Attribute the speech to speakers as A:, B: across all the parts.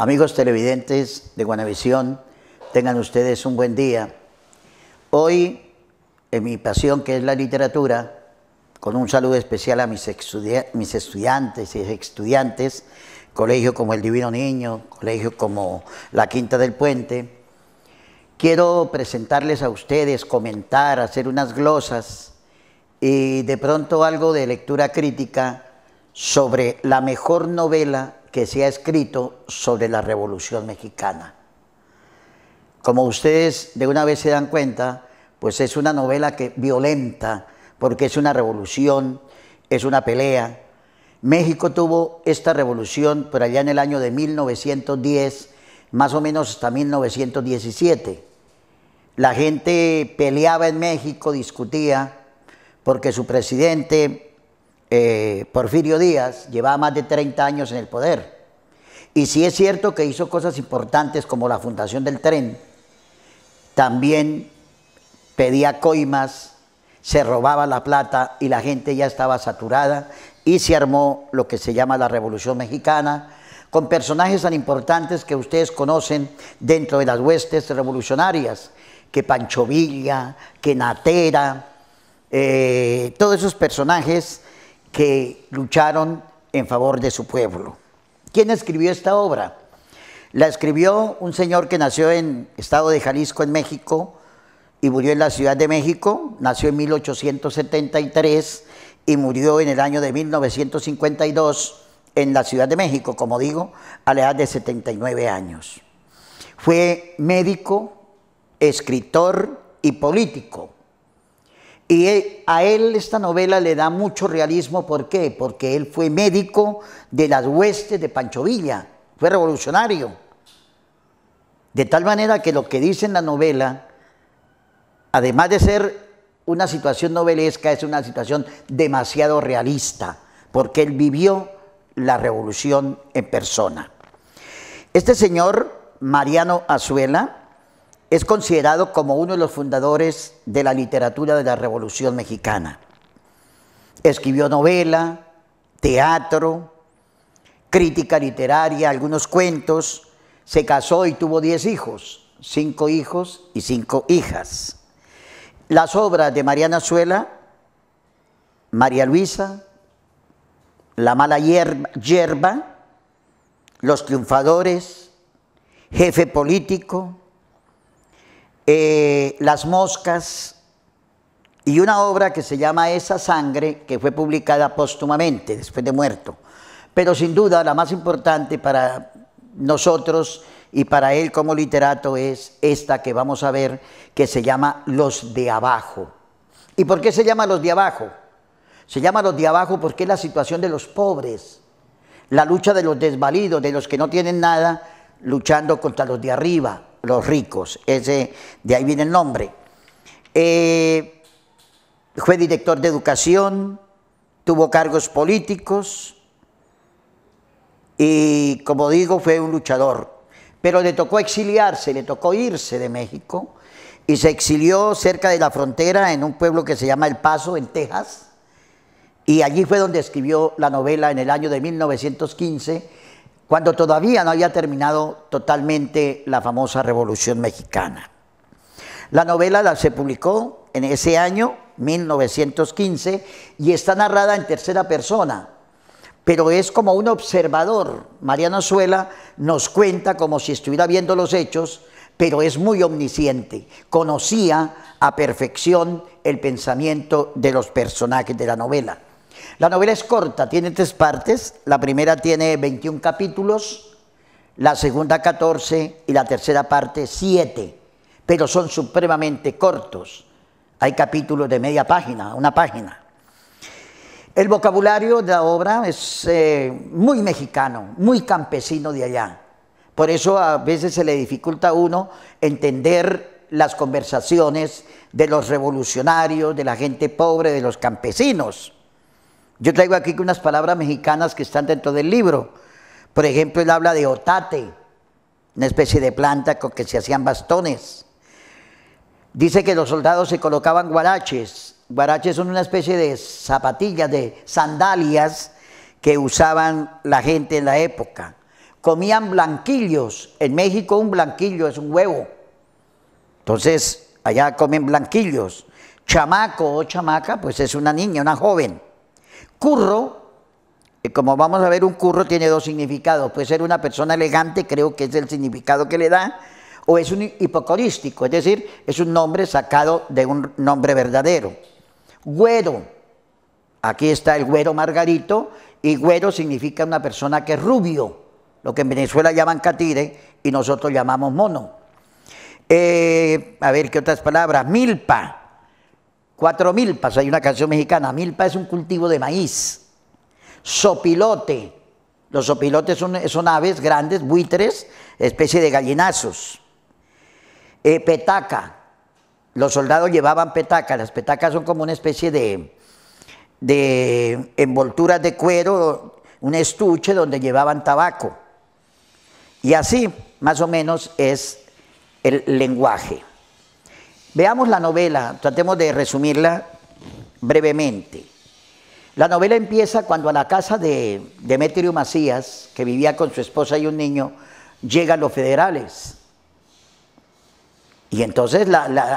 A: Amigos televidentes de Guanavisión, tengan ustedes un buen día. Hoy, en mi pasión que es la literatura, con un saludo especial a mis, mis estudiantes y estudiantes, colegio como el Divino Niño, colegio como la Quinta del Puente, quiero presentarles a ustedes, comentar, hacer unas glosas y de pronto algo de lectura crítica sobre la mejor novela que se ha escrito sobre la Revolución Mexicana. Como ustedes de una vez se dan cuenta, pues es una novela que violenta, porque es una revolución, es una pelea. México tuvo esta revolución por allá en el año de 1910, más o menos hasta 1917. La gente peleaba en México, discutía, porque su presidente, eh, Porfirio Díaz, llevaba más de 30 años en el poder. Y si es cierto que hizo cosas importantes como la fundación del tren, también pedía coimas, se robaba la plata y la gente ya estaba saturada y se armó lo que se llama la Revolución Mexicana, con personajes tan importantes que ustedes conocen dentro de las huestes revolucionarias, que Pancho Villa, que Natera, eh, todos esos personajes que lucharon en favor de su pueblo. ¿Quién escribió esta obra? La escribió un señor que nació en estado de Jalisco, en México, y murió en la Ciudad de México, nació en 1873 y murió en el año de 1952 en la Ciudad de México, como digo, a la edad de 79 años. Fue médico, escritor y político. Y a él esta novela le da mucho realismo, ¿por qué? Porque él fue médico de las huestes de Pancho Villa, fue revolucionario. De tal manera que lo que dice en la novela, además de ser una situación novelesca, es una situación demasiado realista, porque él vivió la revolución en persona. Este señor, Mariano Azuela, es considerado como uno de los fundadores de la literatura de la Revolución Mexicana. Escribió novela, teatro, crítica literaria, algunos cuentos. Se casó y tuvo diez hijos, cinco hijos y cinco hijas. Las obras de Mariana Suela, María Luisa, La mala hierba, Los triunfadores, Jefe político, eh, Las Moscas y una obra que se llama Esa Sangre, que fue publicada póstumamente, después de muerto. Pero sin duda la más importante para nosotros y para él como literato es esta que vamos a ver, que se llama Los de Abajo. ¿Y por qué se llama Los de Abajo? Se llama Los de Abajo porque es la situación de los pobres, la lucha de los desvalidos, de los que no tienen nada, luchando contra los de arriba los ricos, ese, de ahí viene el nombre. Eh, fue director de educación, tuvo cargos políticos y, como digo, fue un luchador. Pero le tocó exiliarse, le tocó irse de México y se exilió cerca de la frontera en un pueblo que se llama El Paso, en Texas. Y allí fue donde escribió la novela en el año de 1915 cuando todavía no había terminado totalmente la famosa Revolución Mexicana. La novela la se publicó en ese año, 1915, y está narrada en tercera persona, pero es como un observador. Mariano Suela nos cuenta como si estuviera viendo los hechos, pero es muy omnisciente, conocía a perfección el pensamiento de los personajes de la novela. La novela es corta, tiene tres partes. La primera tiene 21 capítulos, la segunda 14 y la tercera parte 7, pero son supremamente cortos. Hay capítulos de media página, una página. El vocabulario de la obra es eh, muy mexicano, muy campesino de allá. Por eso a veces se le dificulta a uno entender las conversaciones de los revolucionarios, de la gente pobre, de los campesinos. Yo traigo aquí unas palabras mexicanas que están dentro del libro. Por ejemplo, él habla de otate, una especie de planta con que se hacían bastones. Dice que los soldados se colocaban guaraches. Guaraches son una especie de zapatillas, de sandalias que usaban la gente en la época. Comían blanquillos. En México un blanquillo es un huevo. Entonces, allá comen blanquillos. Chamaco o chamaca, pues es una niña, una joven. Curro, eh, como vamos a ver, un curro tiene dos significados. Puede ser una persona elegante, creo que es el significado que le da, o es un hipocorístico, es decir, es un nombre sacado de un nombre verdadero. Güero, aquí está el güero Margarito, y güero significa una persona que es rubio, lo que en Venezuela llaman catire y nosotros llamamos mono. Eh, a ver, ¿qué otras palabras? Milpa, Cuatro milpas, hay una canción mexicana. Milpa es un cultivo de maíz. Sopilote. Los sopilotes son, aves grandes, buitres, especie de gallinazos. Eh, petaca. Los soldados llevaban petaca. Las petacas son como una especie de, de envolturas de cuero, un estuche donde llevaban tabaco. Y así, más o menos, es el lenguaje. Veamos la novela, tratemos de resumirla brevemente. La novela empieza cuando a la casa de Demetrio Macías, que vivía con su esposa y un niño, llegan los federales. Y entonces,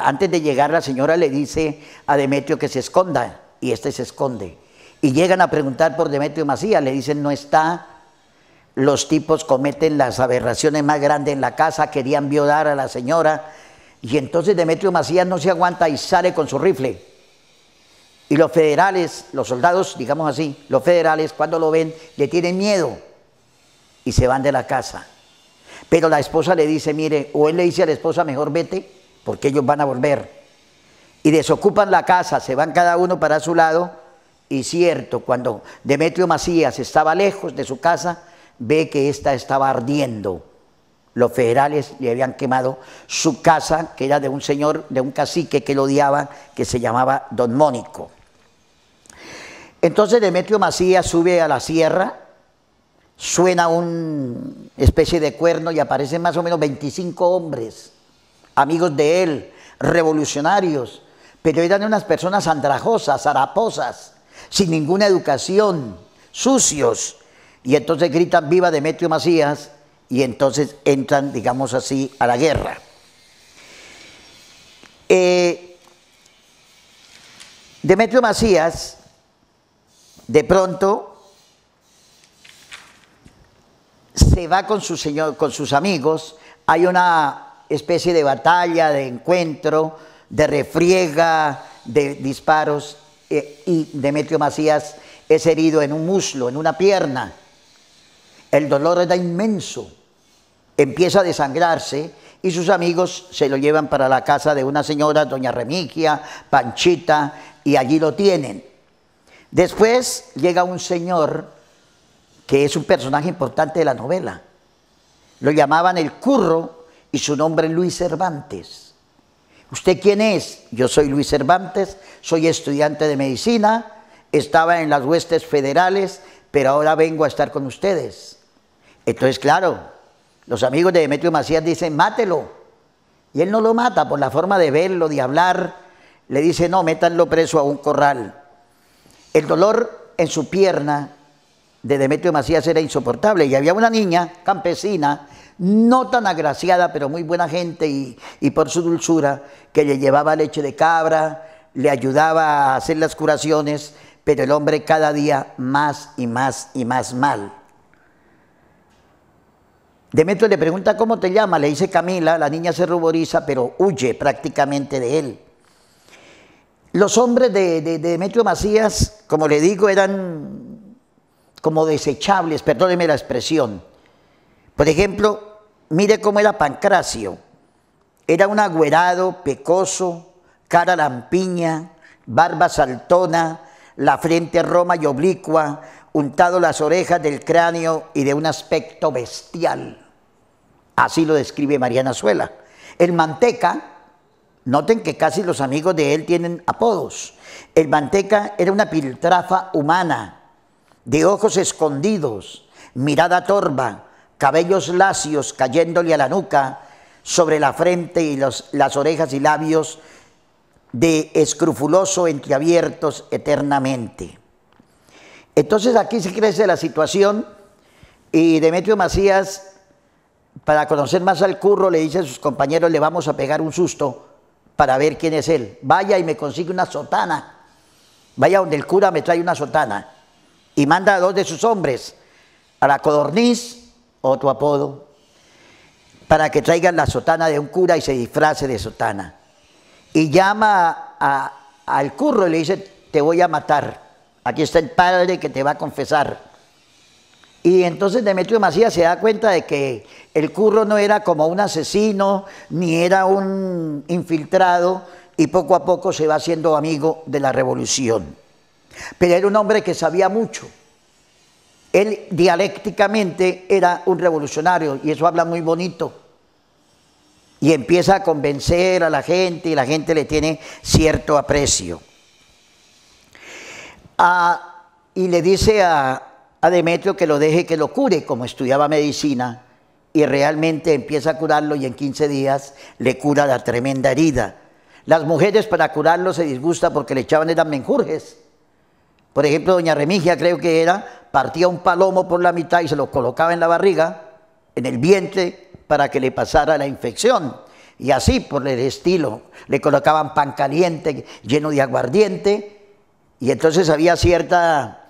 A: antes de llegar, la señora le dice a Demetrio que se esconda, y este se esconde. Y llegan a preguntar por Demetrio Macías, le dicen no está, los tipos cometen las aberraciones más grandes en la casa, querían violar a la señora, y entonces Demetrio Macías no se aguanta y sale con su rifle. Y los federales, los soldados, digamos así, los federales cuando lo ven le tienen miedo y se van de la casa. Pero la esposa le dice, mire, o él le dice a la esposa, mejor vete, porque ellos van a volver. Y desocupan la casa, se van cada uno para su lado. Y cierto, cuando Demetrio Macías estaba lejos de su casa, ve que ésta estaba ardiendo los federales le habían quemado su casa, que era de un señor, de un cacique que lo odiaba, que se llamaba Don Mónico. Entonces Demetrio Macías sube a la sierra, suena una especie de cuerno y aparecen más o menos 25 hombres, amigos de él, revolucionarios, pero eran unas personas andrajosas, haraposas, sin ninguna educación, sucios. Y entonces gritan, viva Demetrio Macías, y entonces entran, digamos así, a la guerra. Eh, Demetrio Macías, de pronto, se va con, su señor, con sus amigos, hay una especie de batalla, de encuentro, de refriega, de disparos, eh, y Demetrio Macías es herido en un muslo, en una pierna. El dolor era inmenso empieza a desangrarse y sus amigos se lo llevan para la casa de una señora, doña Remigia, Panchita, y allí lo tienen. Después llega un señor que es un personaje importante de la novela. Lo llamaban el Curro y su nombre es Luis Cervantes. ¿Usted quién es? Yo soy Luis Cervantes, soy estudiante de medicina, estaba en las huestes federales, pero ahora vengo a estar con ustedes. Entonces, claro, los amigos de Demetrio Macías dicen, mátelo. Y él no lo mata por la forma de verlo, de hablar. Le dice, no, métanlo preso a un corral. El dolor en su pierna de Demetrio Macías era insoportable. Y había una niña campesina, no tan agraciada, pero muy buena gente y, y por su dulzura, que le llevaba leche de cabra, le ayudaba a hacer las curaciones, pero el hombre cada día más y más y más mal. Demetrio le pregunta cómo te llama, le dice Camila, la niña se ruboriza, pero huye prácticamente de él. Los hombres de, Demetrio Macías, como le digo, eran como desechables, perdóneme la expresión. Por ejemplo, mire cómo era Pancracio. Era un agüerado, pecoso, cara lampiña, barba saltona, la frente roma y oblicua, untado las orejas del cráneo y de un aspecto bestial. Así lo describe Mariana Suela. El manteca, noten que casi los amigos de él tienen apodos. El manteca era una piltrafa humana, de ojos escondidos, mirada torva, cabellos lacios cayéndole a la nuca, sobre la frente y las orejas y labios de escrufuloso entreabiertos eternamente. Entonces aquí se crece la situación y Demetrio Macías para conocer más al curro, le dice a sus compañeros, le vamos a pegar un susto para ver quién es él. Vaya y me consigue una sotana. Vaya donde el cura me trae una sotana. Y manda a dos de sus hombres, a la codorniz, otro apodo, para que traigan la sotana de un cura y se disfrace de sotana. Y llama al curro y le dice, te voy a matar. Aquí está el padre que te va a confesar y entonces Demetrio Macías se da cuenta de que el curro no era como un asesino, ni era un infiltrado, y poco a poco se va haciendo amigo de la revolución. Pero era un hombre que sabía mucho. Él dialécticamente era un revolucionario, y eso habla muy bonito. Y empieza a convencer a la gente, y la gente le tiene cierto aprecio. Ah, y le dice a, a Demetrio que lo deje que lo cure, como estudiaba medicina, y realmente empieza a curarlo y en 15 días le cura la tremenda herida. Las mujeres para curarlo se disgusta porque le echaban eran menjurjes. Por ejemplo, doña Remigia creo que era, partía un palomo por la mitad y se lo colocaba en la barriga, en el vientre, para que le pasara la infección. Y así, por el estilo, le colocaban pan caliente lleno de aguardiente y entonces había cierta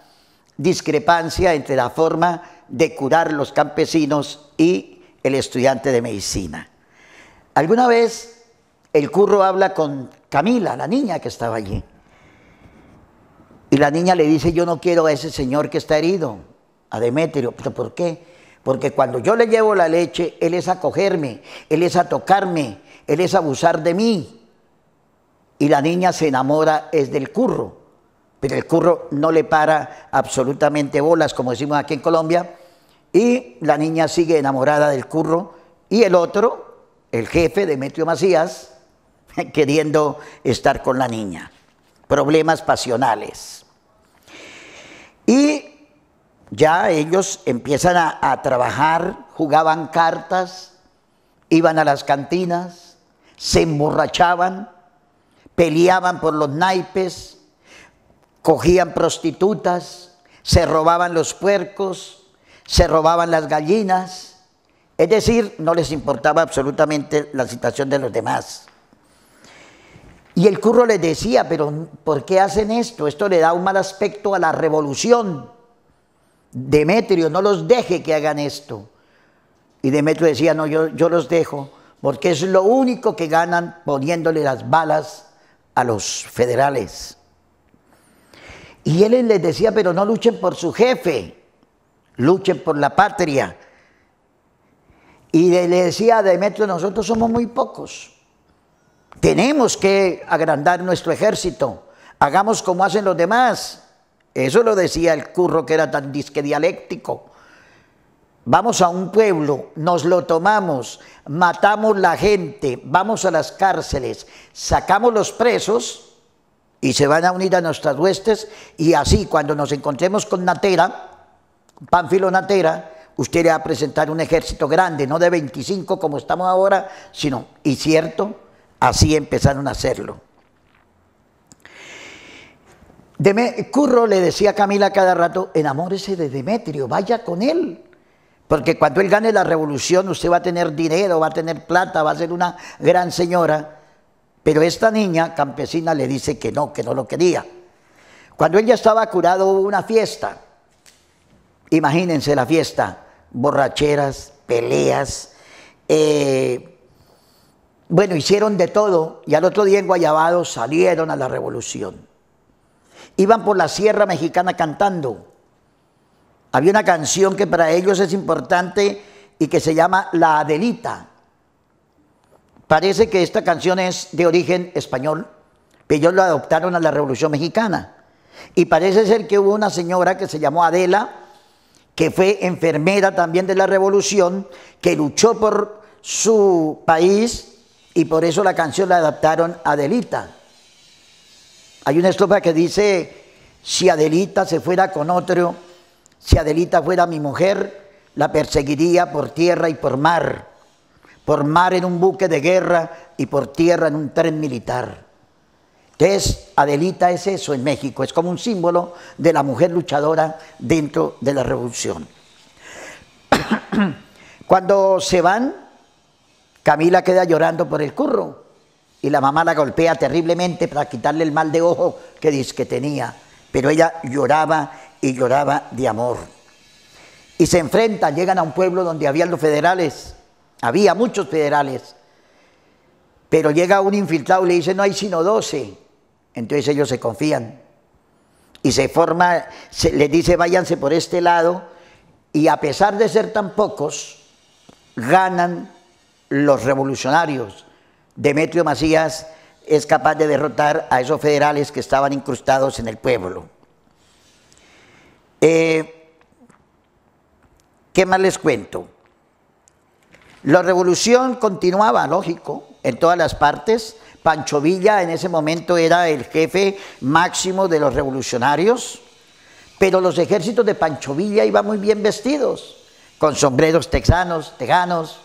A: discrepancia entre la forma de curar los campesinos y el estudiante de medicina. Alguna vez el curro habla con Camila, la niña que estaba allí, y la niña le dice, yo no quiero a ese señor que está herido, a Demetrio, ¿por qué? Porque cuando yo le llevo la leche, él es a cogerme, él es a tocarme, él es a abusar de mí. Y la niña se enamora es del curro pero el curro no le para absolutamente bolas, como decimos aquí en Colombia, y la niña sigue enamorada del curro, y el otro, el jefe Demetrio Macías, queriendo estar con la niña. Problemas pasionales. Y ya ellos empiezan a, trabajar, jugaban cartas, iban a las cantinas, se emborrachaban, peleaban por los naipes, Cogían prostitutas, se robaban los puercos, se robaban las gallinas. Es decir, no les importaba absolutamente la situación de los demás. Y el curro les decía, pero ¿por qué hacen esto? Esto le da un mal aspecto a la revolución. Demetrio, no los deje que hagan esto. Y Demetrio decía, no, yo, yo los dejo, porque es lo único que ganan poniéndole las balas a los federales. Y él les decía, pero no luchen por su jefe, luchen por la patria. Y le decía a Demetrio, nosotros somos muy pocos. Tenemos que agrandar nuestro ejército. Hagamos como hacen los demás. Eso lo decía el curro que era tan disque dialéctico. Vamos a un pueblo, nos lo tomamos, matamos la gente, vamos a las cárceles, sacamos los presos y se van a unir a nuestras huestes y así cuando nos encontremos con Natera, Panfilo Natera, usted le va a presentar un ejército grande, no de 25 como estamos ahora, sino, y cierto, así empezaron a hacerlo. Curro le decía a Camila cada rato, enamórese de Demetrio, vaya con él. Porque cuando él gane la revolución, usted va a tener dinero, va a tener plata, va a ser una gran señora pero esta niña campesina le dice que no, que no lo quería. Cuando él ya estaba curado hubo una fiesta. Imagínense la fiesta, borracheras, peleas. Eh, bueno, hicieron de todo y al otro día en Guayabado salieron a la revolución. Iban por la sierra mexicana cantando. Había una canción que para ellos es importante y que se llama La Adelita. Parece que esta canción es de origen español, pero ellos lo adoptaron a la Revolución Mexicana. Y parece ser que hubo una señora que se llamó Adela, que fue enfermera también de la Revolución, que luchó por su país y por eso la canción la adaptaron a Adelita. Hay una estrofa que dice, si Adelita se fuera con otro, si Adelita fuera mi mujer, la perseguiría por tierra y por mar por mar en un buque de guerra y por tierra en un tren militar. Es Adelita es eso en México, es como un símbolo de la mujer luchadora dentro de la revolución. Cuando se van, Camila queda llorando por el curro y la mamá la golpea terriblemente para quitarle el mal de ojo que dice que tenía, pero ella lloraba y lloraba de amor. Y se enfrentan, llegan a un pueblo donde habían los federales había muchos federales. Pero llega un infiltrado y le dice, no hay sino 12. Entonces ellos se confían. Y se forma, se, les dice, váyanse por este lado. Y a pesar de ser tan pocos, ganan los revolucionarios. Demetrio Macías es capaz de derrotar a esos federales que estaban incrustados en el pueblo. Eh, ¿Qué más les cuento? La revolución continuaba, lógico, en todas las partes. Pancho Villa en ese momento era el jefe máximo de los revolucionarios, pero los ejércitos de Pancho Villa iban muy bien vestidos, con sombreros texanos, tejanos,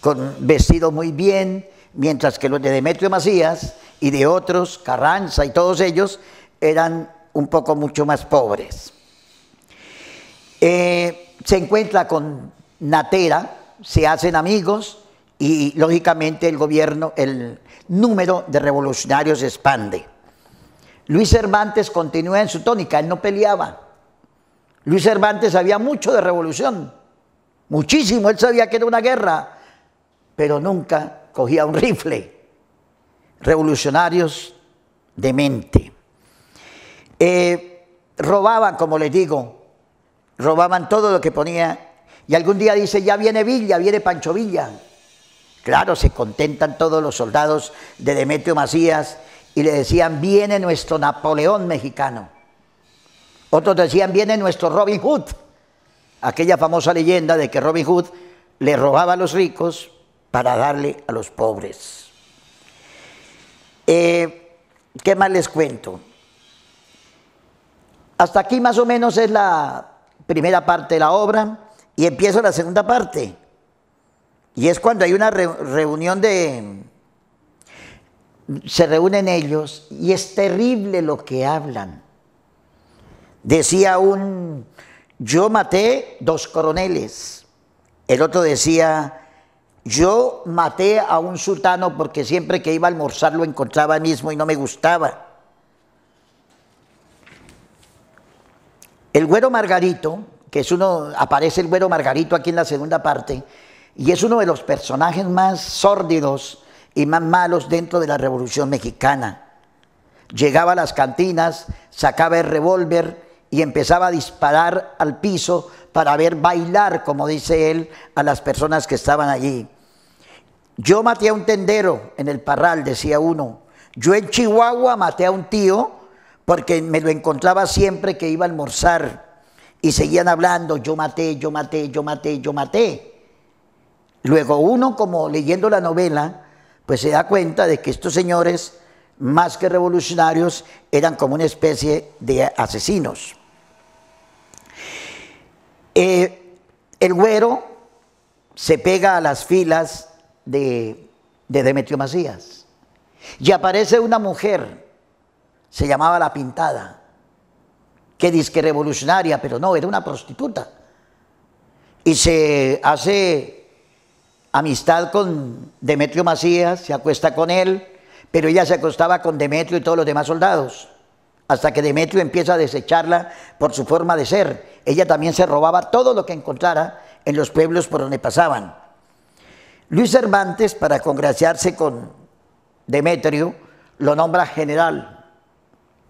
A: con vestidos muy bien, mientras que los de Demetrio Macías y de otros, Carranza y todos ellos, eran un poco mucho más pobres. Eh, se encuentra con Natera, se hacen amigos y lógicamente el gobierno, el número de revolucionarios se expande. Luis Cervantes continúa en su tónica, él no peleaba. Luis Cervantes sabía mucho de revolución, muchísimo, él sabía que era una guerra, pero nunca cogía un rifle. Revolucionarios de mente. Eh, robaban, como les digo, robaban todo lo que ponía y algún día dice, ya viene Villa, viene Pancho Villa. Claro, se contentan todos los soldados de Demetrio Macías y le decían, viene nuestro Napoleón mexicano. Otros decían, viene nuestro Robin Hood. Aquella famosa leyenda de que Robin Hood le robaba a los ricos para darle a los pobres. Eh, ¿Qué más les cuento? Hasta aquí más o menos es la primera parte de la obra y empiezo la segunda parte. Y es cuando hay una reunión de... Se reúnen ellos y es terrible lo que hablan. Decía un, yo maté dos coroneles. El otro decía, yo maté a un sultano porque siempre que iba a almorzar lo encontraba mismo y no me gustaba. El güero Margarito que es uno, aparece el güero Margarito aquí en la segunda parte, y es uno de los personajes más sórdidos y más malos dentro de la Revolución Mexicana. Llegaba a las cantinas, sacaba el revólver y empezaba a disparar al piso para ver bailar, como dice él, a las personas que estaban allí. Yo maté a un tendero en el parral, decía uno. Yo en Chihuahua maté a un tío porque me lo encontraba siempre que iba a almorzar y seguían hablando, yo maté, yo maté, yo maté, yo maté. Luego uno, como leyendo la novela, pues se da cuenta de que estos señores, más que revolucionarios, eran como una especie de asesinos. Eh, el güero se pega a las filas de, de Demetrio Macías y aparece una mujer, se llamaba La Pintada que que revolucionaria, pero no, era una prostituta. Y se hace amistad con Demetrio Macías, se acuesta con él, pero ella se acostaba con Demetrio y todos los demás soldados, hasta que Demetrio empieza a desecharla por su forma de ser. Ella también se robaba todo lo que encontrara en los pueblos por donde pasaban. Luis Cervantes, para congraciarse con Demetrio, lo nombra general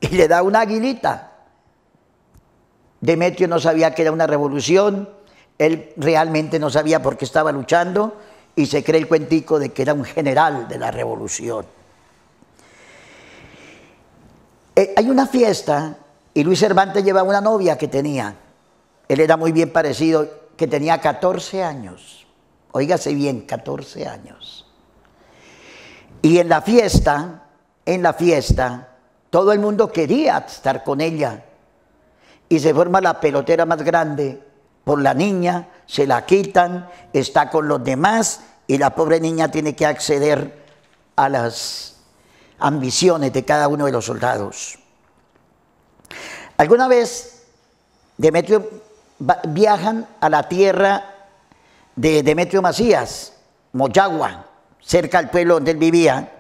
A: y le da una aguilita Demetrio no sabía que era una revolución, él realmente no sabía por qué estaba luchando y se cree el cuentico de que era un general de la revolución. Eh, hay una fiesta y Luis Cervantes lleva una novia que tenía. Él era muy bien parecido, que tenía 14 años. Óigase bien, 14 años. Y en la fiesta, en la fiesta, todo el mundo quería estar con ella y se forma la pelotera más grande por la niña, se la quitan, está con los demás y la pobre niña tiene que acceder a las ambiciones de cada uno de los soldados. Alguna vez Demetrio viajan a la tierra de Demetrio Macías, Moyagua, cerca del pueblo donde él vivía,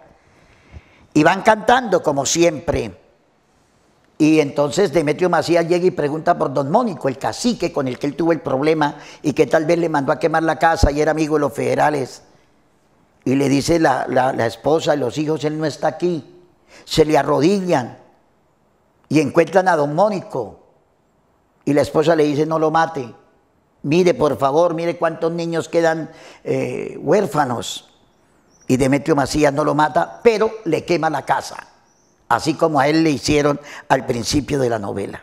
A: y van cantando como siempre. Y entonces Demetrio Macías llega y pregunta por don Mónico, el cacique con el que él tuvo el problema y que tal vez le mandó a quemar la casa y era amigo de los federales. Y le dice la, esposa y los hijos, él no está aquí. Se le arrodillan y encuentran a don Mónico. Y la esposa le dice, no lo mate. Mire, por favor, mire cuántos niños quedan eh, huérfanos. Y Demetrio Macías no lo mata, pero le quema la casa así como a él le hicieron al principio de la novela.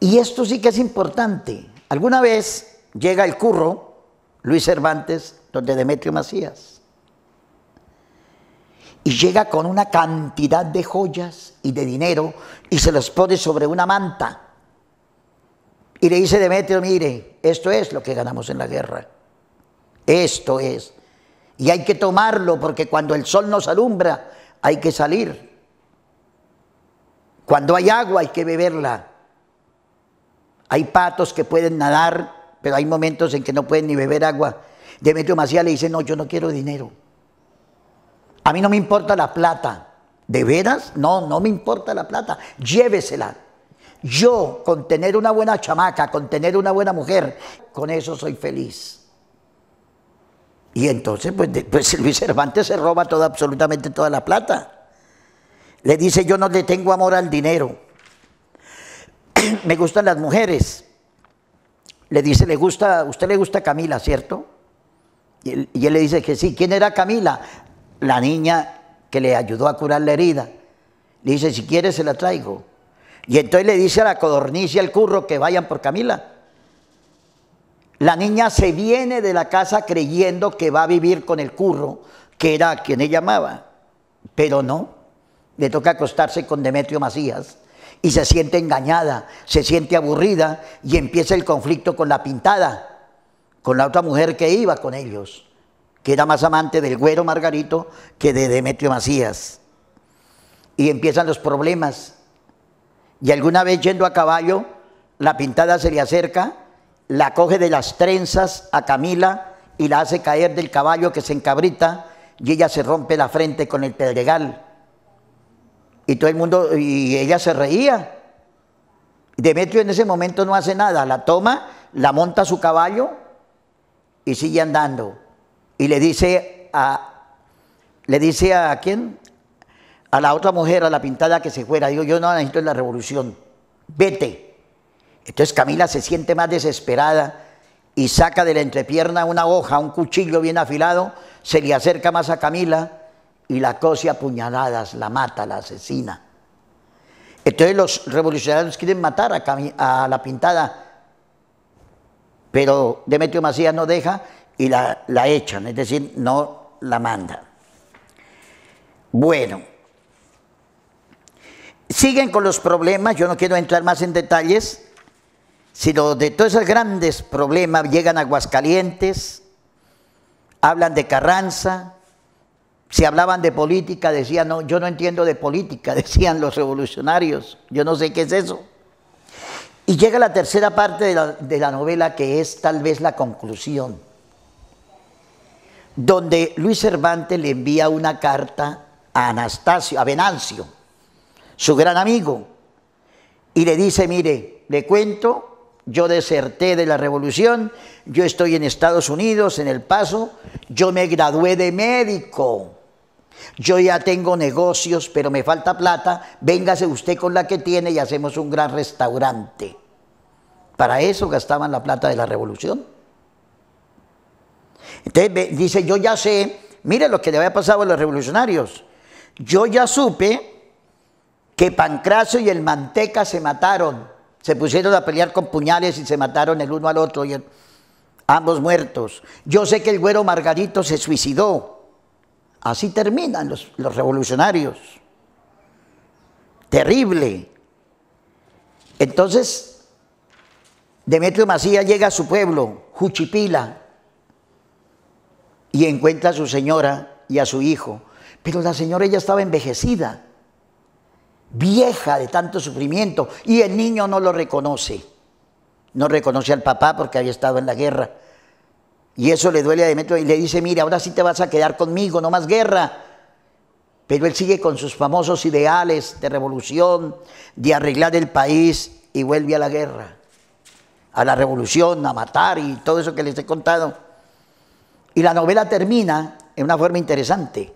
A: Y esto sí que es importante. Alguna vez llega el curro, Luis Cervantes, donde Demetrio Macías, y llega con una cantidad de joyas y de dinero y se los pone sobre una manta. Y le dice Demetrio, mire, esto es lo que ganamos en la guerra. Esto es y hay que tomarlo porque cuando el sol nos alumbra hay que salir. Cuando hay agua hay que beberla. Hay patos que pueden nadar, pero hay momentos en que no pueden ni beber agua. Demetrio Macías le dice, no, yo no quiero dinero. A mí no me importa la plata. ¿De veras? No, no me importa la plata. Llévesela. Yo, con tener una buena chamaca, con tener una buena mujer, con eso soy feliz. Y entonces, pues, Luis Cervantes se roba absolutamente toda la plata. Le dice, yo no le tengo amor al dinero. Me gustan las mujeres. Le dice, le gusta, usted le gusta Camila, ¿cierto? Y él, le dice que sí. ¿Quién era Camila? La niña que le ayudó a curar la herida. Le dice, si quiere se la traigo. Y entonces le dice a la codorniz y al curro que vayan por Camila. La niña se viene de la casa creyendo que va a vivir con el curro, que era quien ella amaba, pero no. Le toca acostarse con Demetrio Macías y se siente engañada, se siente aburrida y empieza el conflicto con la pintada, con la otra mujer que iba con ellos, que era más amante del güero Margarito que de Demetrio Macías. Y empiezan los problemas. Y alguna vez yendo a caballo, la pintada se le acerca la coge de las trenzas a Camila y la hace caer del caballo que se encabrita y ella se rompe la frente con el pedregal. Y todo el mundo, y ella se reía. Demetrio en ese momento no hace nada, la toma, la monta a su caballo y sigue andando. Y le dice a, le dice a, quién? A la otra mujer, a la pintada que se fuera. Digo, yo no necesito la revolución, vete. Entonces Camila se siente más desesperada y saca de la entrepierna una hoja, un cuchillo bien afilado, se le acerca más a Camila y la cose a puñaladas, la mata, la asesina. Entonces los revolucionarios quieren matar a, la pintada, pero Demetrio Macías no deja y la, la echan, es decir, no la manda. Bueno, siguen con los problemas, yo no quiero entrar más en detalles, sino de todos esos grandes problemas llegan a Aguascalientes, hablan de Carranza, si hablaban de política decían, no, yo no entiendo de política, decían los revolucionarios, yo no sé qué es eso. Y llega la tercera parte de la, de la novela que es tal vez la conclusión, donde Luis Cervantes le envía una carta a Anastasio, a Venancio, su gran amigo, y le dice, mire, le cuento yo deserté de la revolución, yo estoy en Estados Unidos, en El Paso, yo me gradué de médico. Yo ya tengo negocios, pero me falta plata. Véngase usted con la que tiene y hacemos un gran restaurante. Para eso gastaban la plata de la revolución. Entonces dice, yo ya sé, mire lo que le había pasado a los revolucionarios. Yo ya supe que pancraso y el Manteca se mataron se pusieron a pelear con puñales y se mataron el uno al otro, y ambos muertos. Yo sé que el güero Margarito se suicidó. Así terminan los, los revolucionarios. Terrible. Entonces, Demetrio Macías llega a su pueblo, Juchipila, y encuentra a su señora y a su hijo. Pero la señora ya estaba envejecida vieja de tanto sufrimiento y el niño no lo reconoce. No reconoce al papá porque había estado en la guerra. Y eso le duele a Demetrio y le dice, mira, ahora sí te vas a quedar conmigo, no más guerra. Pero él sigue con sus famosos ideales de revolución, de arreglar el país y vuelve a la guerra, a la revolución, a matar y todo eso que les he contado. Y la novela termina en una forma interesante.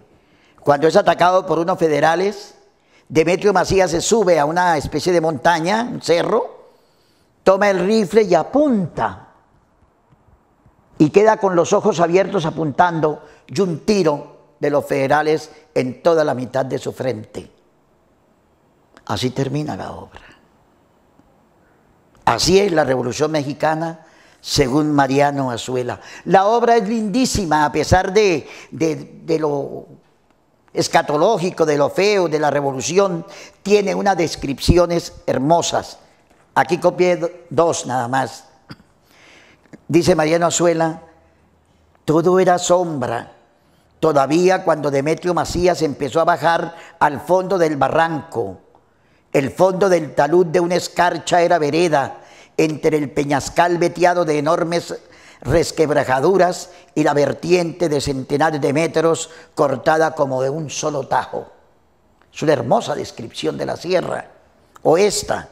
A: Cuando es atacado por unos federales Demetrio Macías se sube a una especie de montaña, un cerro, toma el rifle y apunta. Y queda con los ojos abiertos apuntando y un tiro de los federales en toda la mitad de su frente. Así termina la obra. Así es la Revolución Mexicana según Mariano Azuela. La obra es lindísima, a pesar de, de, lo escatológico de lo feo, de la revolución, tiene unas descripciones hermosas. Aquí copié dos nada más. Dice Mariano Azuela, todo era sombra. Todavía cuando Demetrio Macías empezó a bajar al fondo del barranco, el fondo del talud de una escarcha era vereda entre el peñascal veteado de enormes resquebrajaduras y la vertiente de centenares de metros cortada como de un solo tajo. Es una hermosa descripción de la sierra. O esta,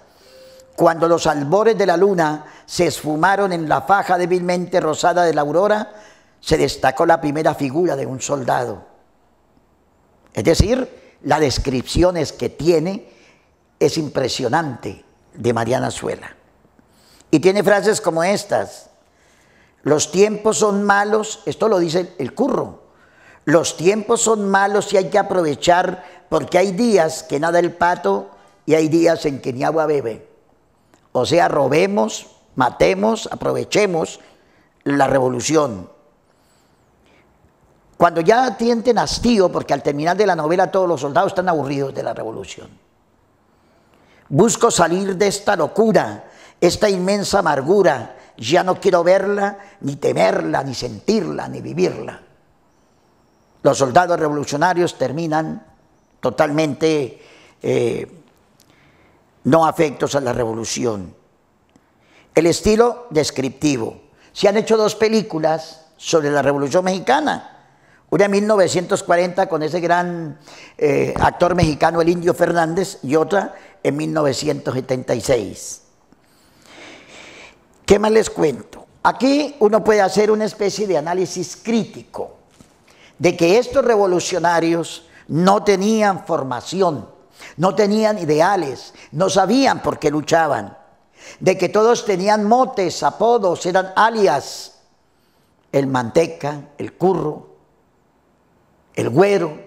A: cuando los albores de la luna se esfumaron en la faja débilmente rosada de la aurora, se destacó la primera figura de un soldado. Es decir, la descripción es que tiene es impresionante de Mariana Suela. Y tiene frases como estas. Los tiempos son malos, esto lo dice el curro. Los tiempos son malos y hay que aprovechar porque hay días que nada el pato y hay días en que ni agua bebe. O sea, robemos, matemos, aprovechemos la revolución. Cuando ya tienten hastío, porque al terminar de la novela todos los soldados están aburridos de la revolución. Busco salir de esta locura, esta inmensa amargura, ya no quiero verla, ni temerla, ni sentirla, ni vivirla. Los soldados revolucionarios terminan totalmente eh, no afectos a la revolución. El estilo descriptivo. Se han hecho dos películas sobre la Revolución Mexicana. Una en 1940 con ese gran eh, actor mexicano, el Indio Fernández, y otra en 1976. ¿Qué más les cuento? Aquí uno puede hacer una especie de análisis crítico de que estos revolucionarios no tenían formación, no tenían ideales, no sabían por qué luchaban, de que todos tenían motes, apodos, eran alias, el manteca, el curro, el güero,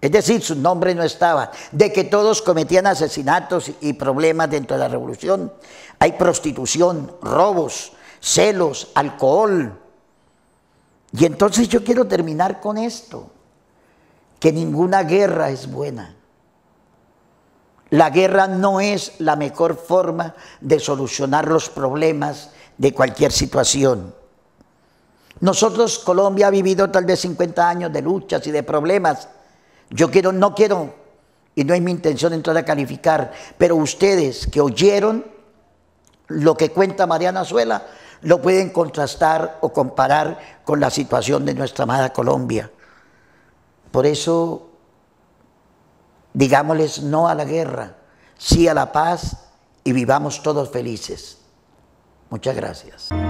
A: es decir, su nombre no estaba, de que todos cometían asesinatos y problemas dentro de la revolución, hay prostitución, robos, celos, alcohol. Y entonces yo quiero terminar con esto, que ninguna guerra es buena. La guerra no es la mejor forma de solucionar los problemas de cualquier situación. Nosotros, Colombia ha vivido tal vez 50 años de luchas y de problemas. Yo quiero, no quiero, y no es mi intención entrar a calificar, pero ustedes que oyeron lo que cuenta Mariana Suela lo pueden contrastar o comparar con la situación de nuestra amada Colombia. Por eso, digámosles no a la guerra, sí a la paz y vivamos todos felices. Muchas gracias.